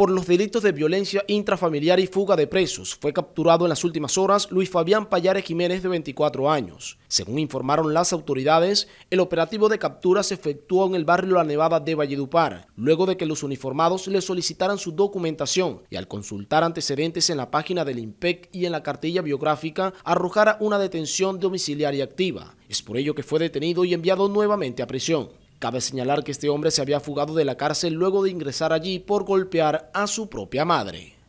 por los delitos de violencia intrafamiliar y fuga de presos. Fue capturado en las últimas horas Luis Fabián Payares Jiménez, de 24 años. Según informaron las autoridades, el operativo de captura se efectuó en el barrio La Nevada de Valledupar, luego de que los uniformados le solicitaran su documentación y al consultar antecedentes en la página del IMPEC y en la cartilla biográfica, arrojara una detención domiciliaria activa. Es por ello que fue detenido y enviado nuevamente a prisión. Cabe señalar que este hombre se había fugado de la cárcel luego de ingresar allí por golpear a su propia madre.